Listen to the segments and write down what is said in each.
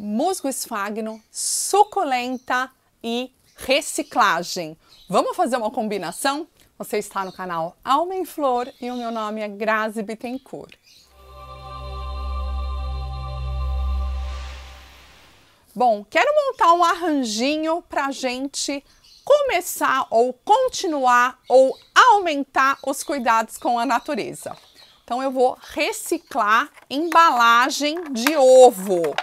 musgo esfagno, suculenta e reciclagem. Vamos fazer uma combinação? Você está no canal Alma em Flor e o meu nome é Grazi Bittencourt. Bom, quero montar um arranjinho para gente começar ou continuar ou aumentar os cuidados com a natureza. Então eu vou reciclar embalagem de ovo.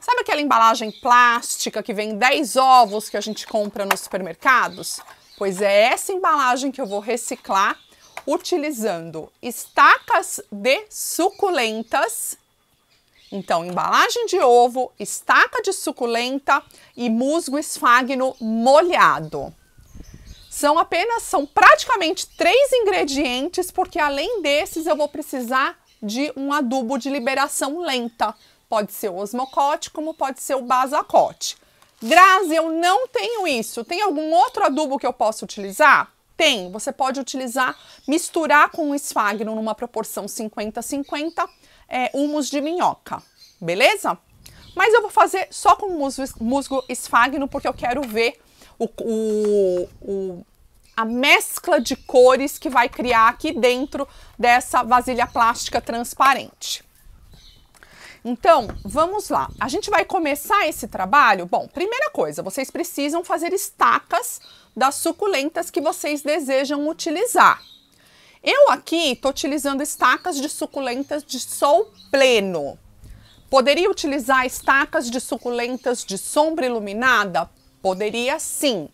Sabe aquela embalagem plástica que vem 10 ovos que a gente compra nos supermercados? Pois é essa embalagem que eu vou reciclar utilizando estacas de suculentas. Então, embalagem de ovo, estaca de suculenta e musgo esfagno molhado. São apenas, são praticamente três ingredientes, porque além desses eu vou precisar de um adubo de liberação lenta, Pode ser o osmocote, como pode ser o basacote. Grazi, eu não tenho isso. Tem algum outro adubo que eu possa utilizar? Tem. Você pode utilizar, misturar com o esfagno numa proporção 50-50, é, humus de minhoca. Beleza? Mas eu vou fazer só com musgo, musgo esfagno, porque eu quero ver o, o, o, a mescla de cores que vai criar aqui dentro dessa vasilha plástica transparente. Então, vamos lá. A gente vai começar esse trabalho? Bom, primeira coisa, vocês precisam fazer estacas das suculentas que vocês desejam utilizar. Eu aqui estou utilizando estacas de suculentas de sol pleno. Poderia utilizar estacas de suculentas de sombra iluminada? Poderia sim,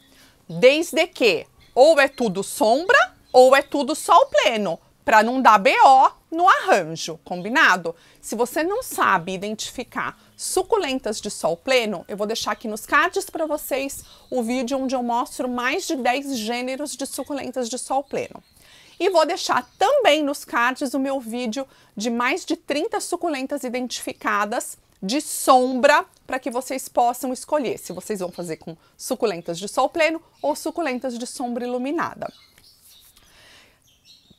desde que ou é tudo sombra ou é tudo sol pleno, para não dar BO no arranjo, combinado? Se você não sabe identificar suculentas de sol pleno, eu vou deixar aqui nos cards para vocês o vídeo onde eu mostro mais de 10 gêneros de suculentas de sol pleno. E vou deixar também nos cards o meu vídeo de mais de 30 suculentas identificadas de sombra para que vocês possam escolher se vocês vão fazer com suculentas de sol pleno ou suculentas de sombra iluminada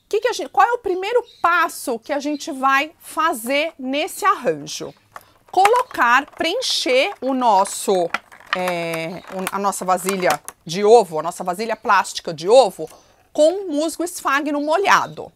que, que a gente, qual é o primeiro passo que a gente vai fazer nesse arranjo? Colocar, preencher o nosso, é, a nossa vasilha de ovo, a nossa vasilha plástica de ovo, com musgo esfagno molhado.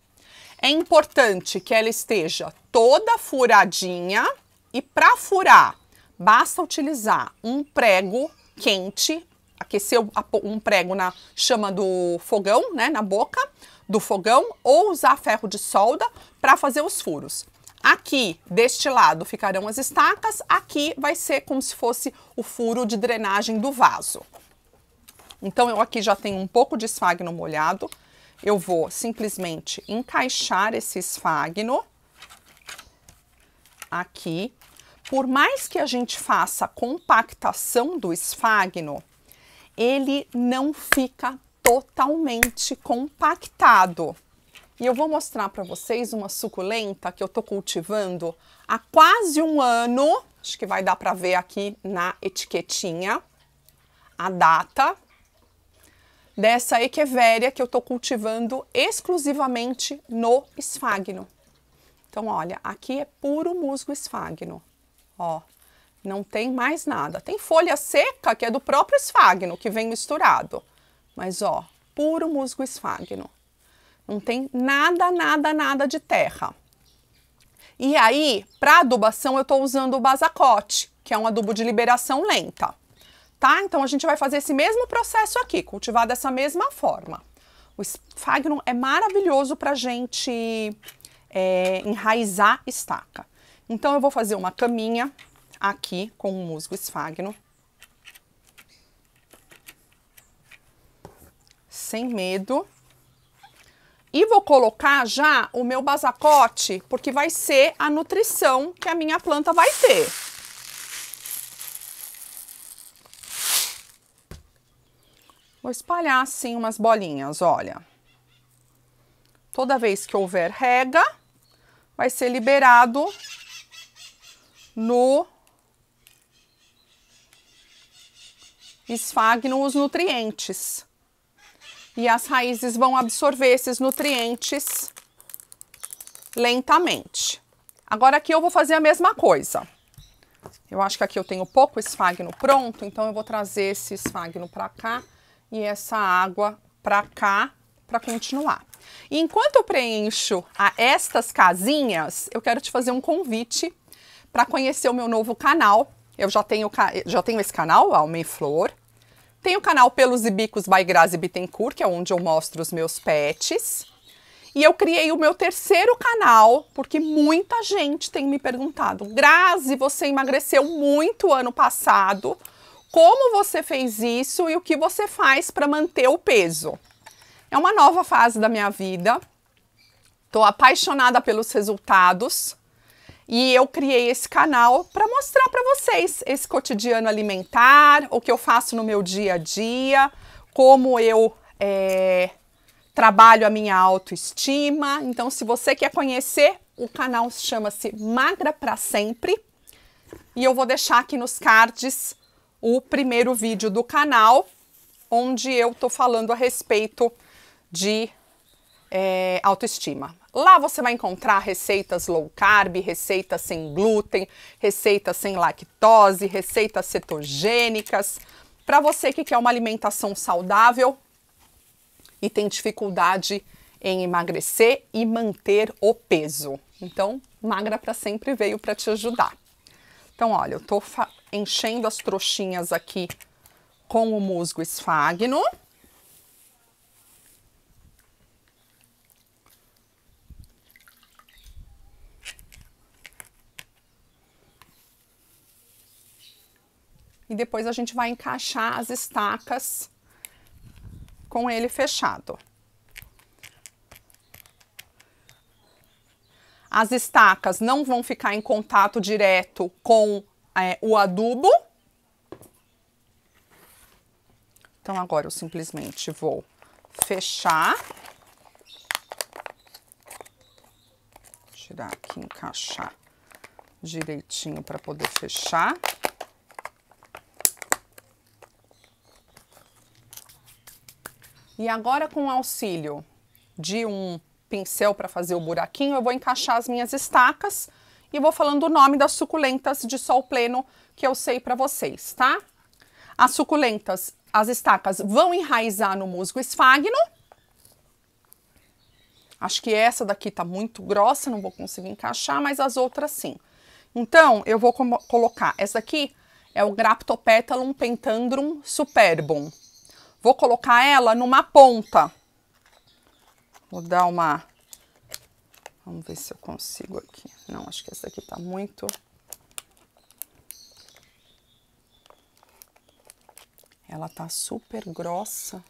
É importante que ela esteja toda furadinha e para furar, basta utilizar um prego quente aquecer um prego na chama do fogão, né, na boca do fogão, ou usar ferro de solda para fazer os furos. Aqui, deste lado, ficarão as estacas, aqui vai ser como se fosse o furo de drenagem do vaso. Então, eu aqui já tenho um pouco de esfagno molhado, eu vou simplesmente encaixar esse esfagno aqui. Por mais que a gente faça compactação do esfagno, ele não fica totalmente compactado. E eu vou mostrar para vocês uma suculenta que eu tô cultivando há quase um ano. Acho que vai dar para ver aqui na etiquetinha a data dessa echevéria que eu tô cultivando exclusivamente no esfagno. Então, olha, aqui é puro musgo esfagno, ó não tem mais nada. Tem folha seca, que é do próprio esfagno, que vem misturado. Mas, ó, puro musgo esfagno. Não tem nada, nada, nada de terra. E aí, para adubação, eu estou usando o basacote, que é um adubo de liberação lenta. Tá? Então, a gente vai fazer esse mesmo processo aqui, cultivar dessa mesma forma. O esfagno é maravilhoso para gente é, enraizar estaca. Então, eu vou fazer uma caminha aqui com o musgo esfagno. Sem medo. E vou colocar já o meu basacote, porque vai ser a nutrição que a minha planta vai ter. Vou espalhar assim umas bolinhas, olha. Toda vez que houver rega, vai ser liberado no Esfágno os nutrientes. E as raízes vão absorver esses nutrientes lentamente. Agora aqui eu vou fazer a mesma coisa. Eu acho que aqui eu tenho pouco esfagno pronto, então eu vou trazer esse esfagno para cá e essa água para cá para continuar. E enquanto eu preencho a estas casinhas, eu quero te fazer um convite para conhecer o meu novo canal. Eu já tenho, já tenho esse canal, Almei Flor, tem o canal Pelos e Bicos by Grazi Bittencourt, que é onde eu mostro os meus pets. E eu criei o meu terceiro canal, porque muita gente tem me perguntado: Grazi, você emagreceu muito ano passado. Como você fez isso e o que você faz para manter o peso? É uma nova fase da minha vida. Estou apaixonada pelos resultados. E eu criei esse canal para mostrar para vocês esse cotidiano alimentar, o que eu faço no meu dia a dia, como eu é, trabalho a minha autoestima. Então, se você quer conhecer, o canal chama-se Magra para Sempre. E eu vou deixar aqui nos cards o primeiro vídeo do canal, onde eu estou falando a respeito de é, autoestima. Lá você vai encontrar receitas low carb, receitas sem glúten, receitas sem lactose, receitas cetogênicas. Para você que quer uma alimentação saudável e tem dificuldade em emagrecer e manter o peso. Então, Magra para sempre veio para te ajudar. Então, olha, eu estou enchendo as trouxinhas aqui com o musgo esfagno. e depois a gente vai encaixar as estacas com ele fechado. As estacas não vão ficar em contato direto com é, o adubo. Então, agora eu simplesmente vou fechar. Tirar aqui, encaixar direitinho para poder fechar. E agora com o auxílio de um pincel para fazer o buraquinho, eu vou encaixar as minhas estacas e vou falando o nome das suculentas de sol pleno que eu sei para vocês, tá? As suculentas, as estacas vão enraizar no musgo esfagno. Acho que essa daqui tá muito grossa, não vou conseguir encaixar, mas as outras sim. Então, eu vou colocar essa aqui é o Graptopetalum pentandrum superbum. Vou colocar ela numa ponta. Vou dar uma... Vamos ver se eu consigo aqui. Não, acho que essa aqui tá muito... Ela tá super grossa.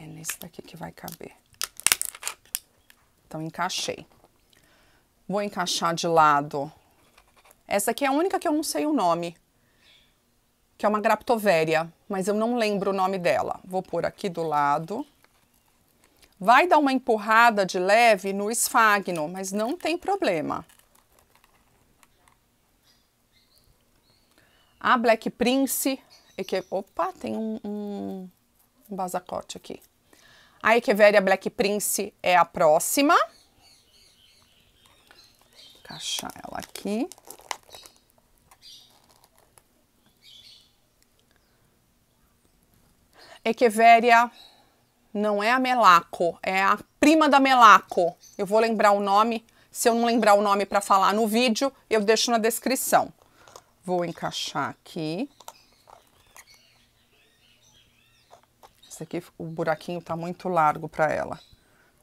É nesse daqui que vai caber. Então, encaixei. Vou encaixar de lado. Essa aqui é a única que eu não sei o nome que é uma Graptovéria, mas eu não lembro o nome dela. Vou pôr aqui do lado. Vai dar uma empurrada de leve no esfagno, mas não tem problema. A Black Prince, opa, tem um, um, um basacote aqui. A Echeveria Black Prince é a próxima. Vou encaixar ela aqui. Echeveria não é a Melaco, é a prima da Melaco. Eu vou lembrar o nome, se eu não lembrar o nome para falar no vídeo, eu deixo na descrição. Vou encaixar aqui. Esse aqui, o buraquinho tá muito largo para ela.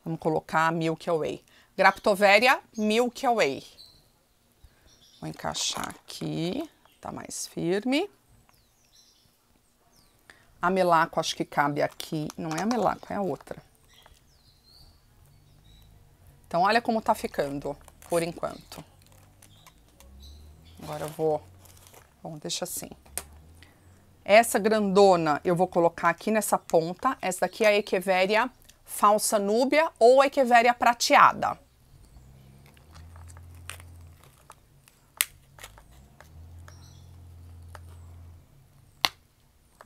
Vamos colocar a Milky Way. Graptoveria Milky Way. Vou encaixar aqui, tá mais firme. A melaco acho que cabe aqui. Não é a melaco, é a outra. Então, olha como tá ficando, por enquanto. Agora eu vou... Bom, deixa assim. Essa grandona eu vou colocar aqui nessa ponta. Essa daqui é a Echeveria falsa núbia ou a Echeveria prateada.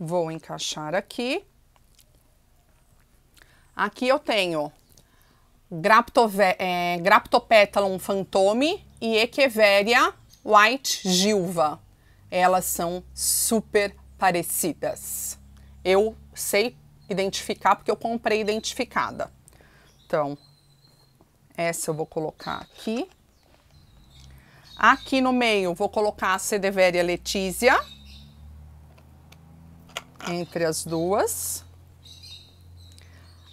Vou encaixar aqui. Aqui eu tenho Graptove, é, Graptopetalum fantome e Echeveria White Gilva. Elas são super parecidas. Eu sei identificar porque eu comprei identificada. Então, essa eu vou colocar aqui. Aqui no meio, vou colocar a Cedeveria Letícia entre as duas.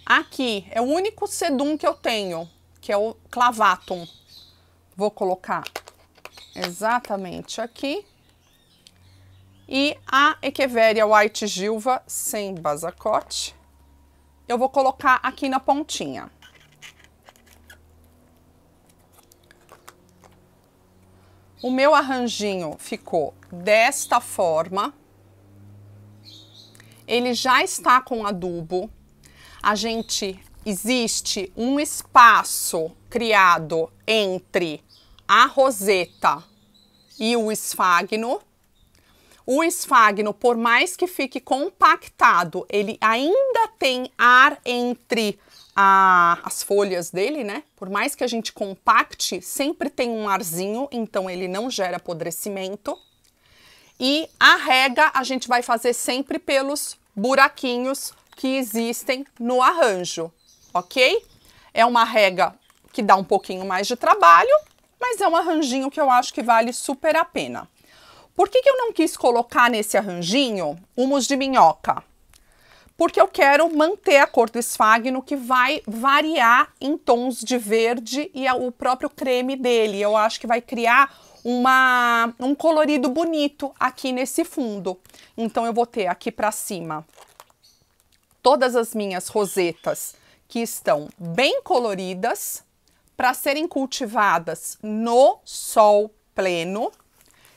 Aqui é o único sedum que eu tenho, que é o clavatum. Vou colocar exatamente aqui. E a Echeveria White Gilva sem basacote, eu vou colocar aqui na pontinha. O meu arranjinho ficou desta forma ele já está com adubo. A gente existe um espaço criado entre a roseta e o esfagno. O esfagno, por mais que fique compactado, ele ainda tem ar entre a, as folhas dele, né? Por mais que a gente compacte, sempre tem um arzinho, então ele não gera apodrecimento. E a rega a gente vai fazer sempre pelos buraquinhos que existem no arranjo, ok? É uma rega que dá um pouquinho mais de trabalho, mas é um arranjinho que eu acho que vale super a pena. Por que, que eu não quis colocar nesse arranjinho humus de minhoca? Porque eu quero manter a cor do esfagno, que vai variar em tons de verde e o próprio creme dele. Eu acho que vai criar uma, um colorido bonito aqui nesse fundo. Então, eu vou ter aqui para cima todas as minhas rosetas que estão bem coloridas para serem cultivadas no sol pleno.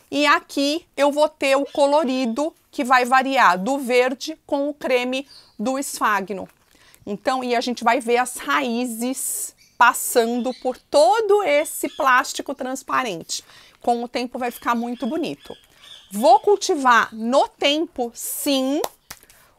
E aqui eu vou ter o colorido que vai variar do verde com o creme do esfagno. Então, e a gente vai ver as raízes passando por todo esse plástico transparente com o tempo vai ficar muito bonito. Vou cultivar no tempo, sim.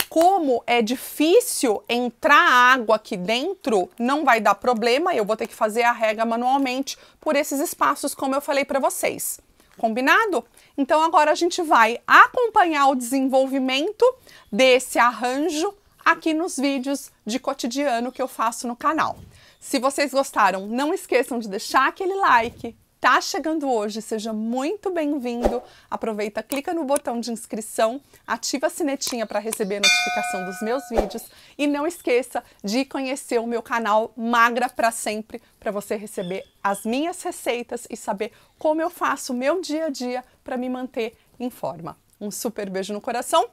Como é difícil entrar água aqui dentro, não vai dar problema. Eu vou ter que fazer a rega manualmente por esses espaços, como eu falei para vocês. Combinado? Então agora a gente vai acompanhar o desenvolvimento desse arranjo aqui nos vídeos de cotidiano que eu faço no canal. Se vocês gostaram, não esqueçam de deixar aquele like, tá chegando hoje, seja muito bem-vindo. Aproveita, clica no botão de inscrição, ativa a sinetinha para receber a notificação dos meus vídeos e não esqueça de conhecer o meu canal Magra para sempre para você receber as minhas receitas e saber como eu faço o meu dia a dia para me manter em forma. Um super beijo no coração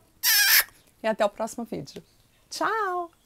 e até o próximo vídeo. Tchau!